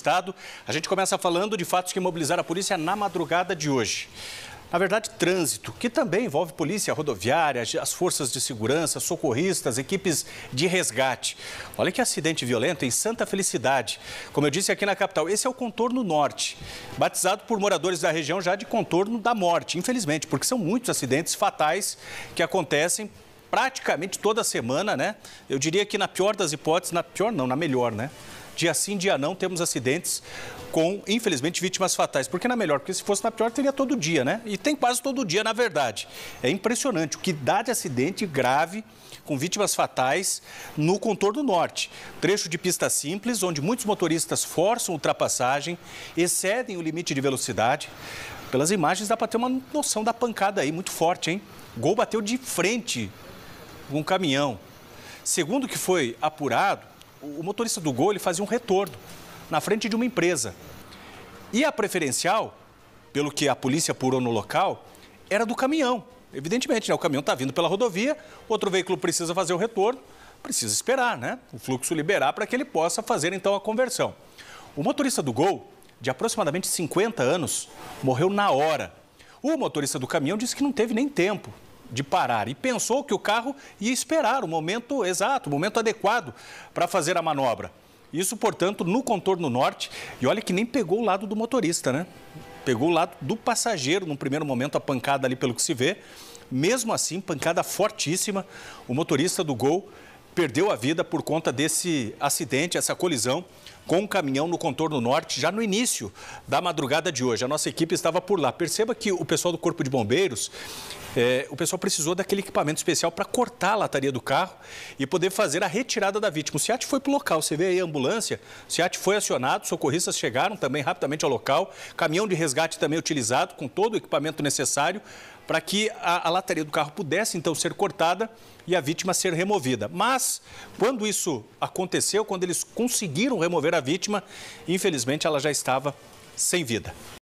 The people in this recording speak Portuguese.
Estado. A gente começa falando de fatos que mobilizaram a polícia na madrugada de hoje. Na verdade, trânsito, que também envolve polícia rodoviária, as forças de segurança, socorristas, equipes de resgate. Olha que acidente violento em Santa Felicidade. Como eu disse aqui na capital, esse é o contorno norte, batizado por moradores da região já de contorno da morte, infelizmente, porque são muitos acidentes fatais que acontecem praticamente toda semana, né? Eu diria que na pior das hipóteses, na pior não, na melhor, né? Dia sim, dia não, temos acidentes com, infelizmente, vítimas fatais. Porque na é melhor, porque se fosse na pior, teria todo dia, né? E tem quase todo dia, na verdade. É impressionante o que dá de acidente grave com vítimas fatais no contorno norte. Trecho de pista simples, onde muitos motoristas forçam ultrapassagem, excedem o limite de velocidade. Pelas imagens dá para ter uma noção da pancada aí, muito forte, hein? gol bateu de frente com um caminhão. Segundo o que foi apurado, o motorista do Gol ele fazia um retorno na frente de uma empresa. E a preferencial, pelo que a polícia apurou no local, era do caminhão. Evidentemente, né? o caminhão está vindo pela rodovia, outro veículo precisa fazer o retorno, precisa esperar, né? O fluxo liberar para que ele possa fazer então a conversão. O motorista do Gol, de aproximadamente 50 anos, morreu na hora. O motorista do caminhão disse que não teve nem tempo de parar e pensou que o carro ia esperar o momento exato, o momento adequado para fazer a manobra. Isso, portanto, no contorno norte. E olha que nem pegou o lado do motorista, né? Pegou o lado do passageiro no primeiro momento, a pancada ali pelo que se vê. Mesmo assim, pancada fortíssima. O motorista do Gol perdeu a vida por conta desse acidente, essa colisão com um caminhão no contorno norte, já no início da madrugada de hoje. A nossa equipe estava por lá. Perceba que o pessoal do Corpo de Bombeiros, é, o pessoal precisou daquele equipamento especial para cortar a lataria do carro e poder fazer a retirada da vítima. O SEAT foi para o local, você vê aí a ambulância, o SEAT foi acionado, socorristas chegaram também rapidamente ao local, caminhão de resgate também utilizado com todo o equipamento necessário para que a, a lataria do carro pudesse então ser cortada e a vítima ser removida. Mas, quando isso aconteceu, quando eles conseguiram remover a vítima, infelizmente ela já estava sem vida.